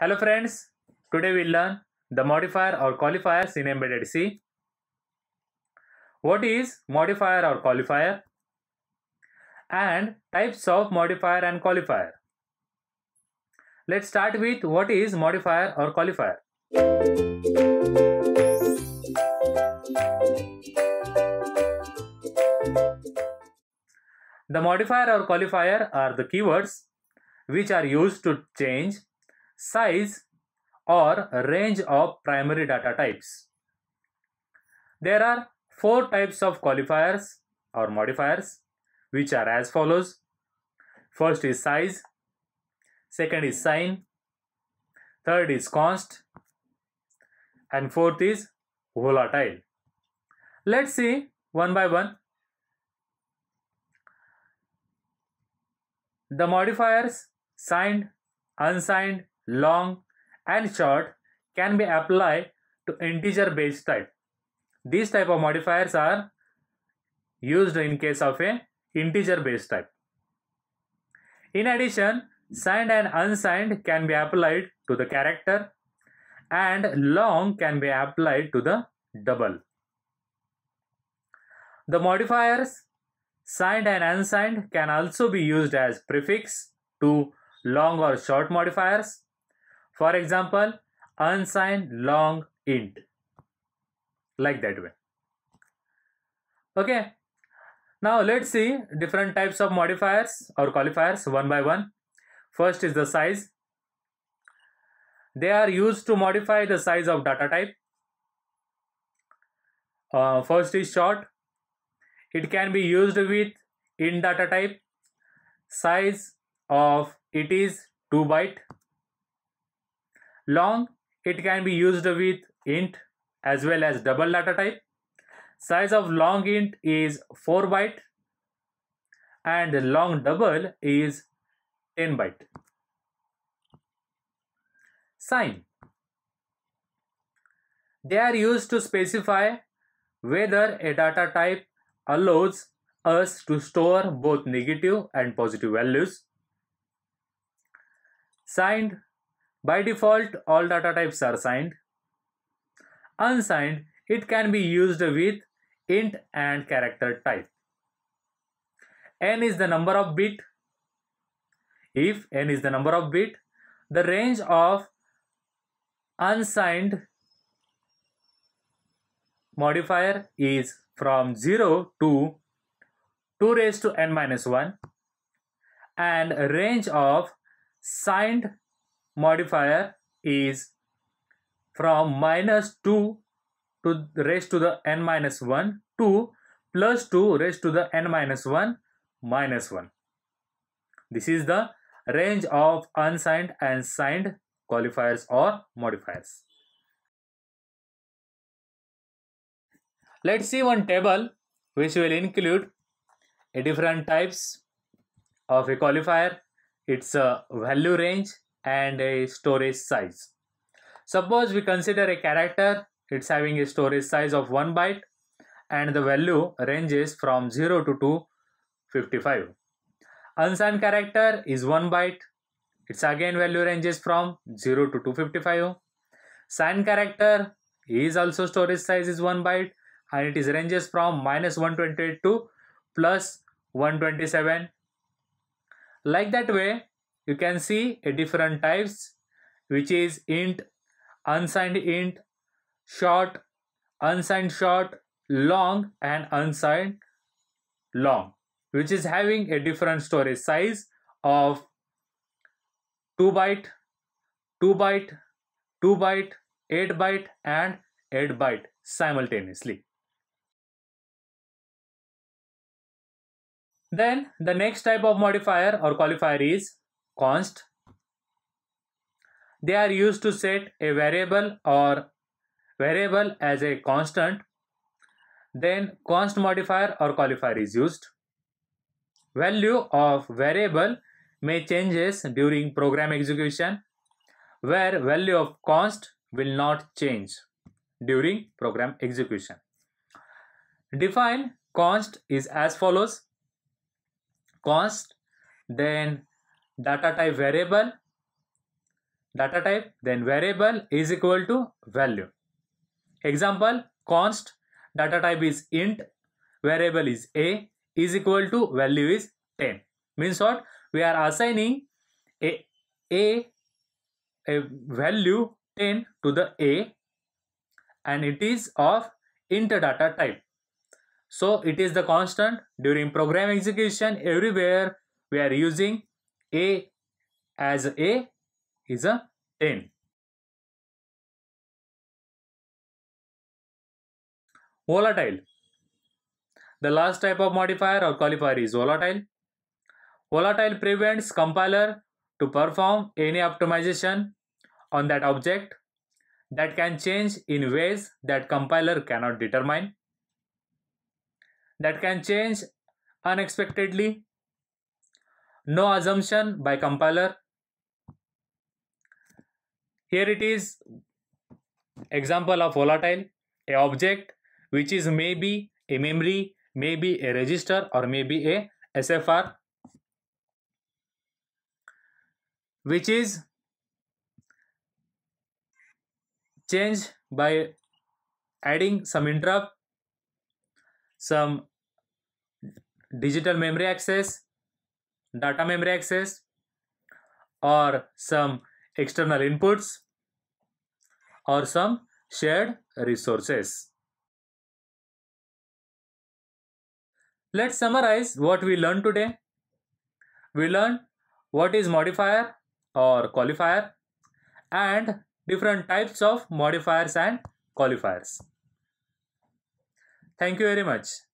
Hello friends, today we will learn the modifier or qualifiers in embedded C. What is modifier or qualifier? And types of modifier and qualifier. Let's start with what is modifier or qualifier. The modifier or qualifier are the keywords which are used to change size or range of primary data types. There are four types of qualifiers or modifiers which are as follows. First is size, second is sign, third is const and fourth is volatile. Let's see one by one. The modifiers signed, unsigned, long, and short can be applied to integer base type. These type of modifiers are used in case of a integer base type. In addition, signed and unsigned can be applied to the character and long can be applied to the double. The modifiers signed and unsigned can also be used as prefix to long or short modifiers for example, unsigned long int. Like that way. Okay. Now let's see different types of modifiers or qualifiers one by one. First is the size. They are used to modify the size of data type. Uh, first is short. It can be used with in data type. Size of it is 2 byte Long, it can be used with int as well as double data type. Size of long int is 4 byte and long double is 10 byte. Sign. They are used to specify whether a data type allows us to store both negative and positive values. Signed by default, all data types are signed. Unsigned, it can be used with int and character type. n is the number of bit. If n is the number of bit, the range of unsigned modifier is from 0 to 2 raised to n minus 1 and range of signed modifier is from minus 2 to raised to the n minus 1 to plus 2 raised to the n minus 1 minus 1. This is the range of unsigned and signed qualifiers or modifiers. Let's see one table which will include a different types of a qualifier, its a value range, and a storage size. Suppose we consider a character, it's having a storage size of 1 byte and the value ranges from 0 to 255. Unsigned character is 1 byte, its again value ranges from 0 to 255. Signed character is also storage size is 1 byte and it is ranges from minus 128 to plus 127. Like that way, you can see a different types which is int unsigned int short unsigned short long and unsigned long which is having a different storage size of 2 byte 2 byte 2 byte 8 byte and 8 byte simultaneously then the next type of modifier or qualifier is const. They are used to set a variable or variable as a constant. Then const modifier or qualifier is used. Value of variable may changes during program execution where value of const will not change during program execution. Define const is as follows. Const then data type variable data type then variable is equal to value example const data type is int variable is a is equal to value is 10 means what we are assigning a a a value 10 to the a and it is of int data type so it is the constant during program execution everywhere we are using a as A is a 10. Volatile. The last type of modifier or qualifier is volatile. Volatile prevents compiler to perform any optimization on that object that can change in ways that compiler cannot determine that can change unexpectedly no assumption by compiler here it is example of volatile a object which is maybe a memory maybe a register or maybe a sfr which is changed by adding some interrupt some digital memory access data memory access or some external inputs or some shared resources. Let's summarize what we learned today. We learned what is modifier or qualifier and different types of modifiers and qualifiers. Thank you very much.